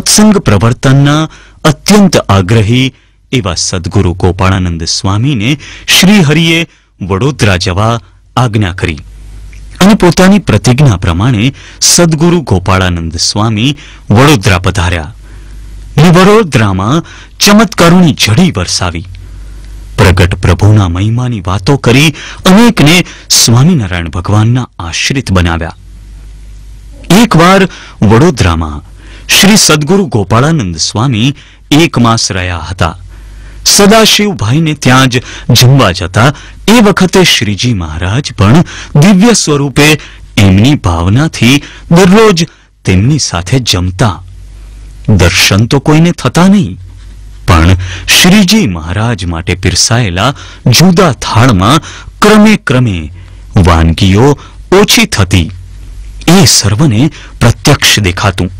સત્સંગ પ્રવર્તનના અત્યંત આગ્રહી એવા સદગુરુ ગોપાળાનંદ સ્વામીને શ્રી વડોદરા જવા આજ્ઞા કરી અને પોતાની પ્રતિજ્ઞા પ્રમાણે સદગુરુ ગોપાળાનંદ સ્વામી વડોદરા પધાર્યા ને વડોદરામાં ચમત્કારોની ઝડી વરસાવી પ્રગટ પ્રભુના મહિમાની વાતો કરી અનેકને સ્વામિનારાયણ ભગવાનના આશ્રિત બનાવ્યા એકવાર વડોદરામાં શ્રી સદગુરુ ગોપાળાનંદ સ્વામી એક માસ રહ્યા હતા સદાશિવભાઈને ત્યાં જ જમવા જતા એ વખતે શ્રીજી મહારાજ પણ દિવ્ય સ્વરૂપે એમની ભાવનાથી દરરોજ તેમની સાથે જમતા દર્શન તો કોઈને થતા નહીં પણ શ્રીજી મહારાજ માટે પીરસાયેલા જુદા થાળમાં ક્રમે ક્રમે વાનગીઓ ઓછી થતી એ સર્વને પ્રત્યક્ષ દેખાતું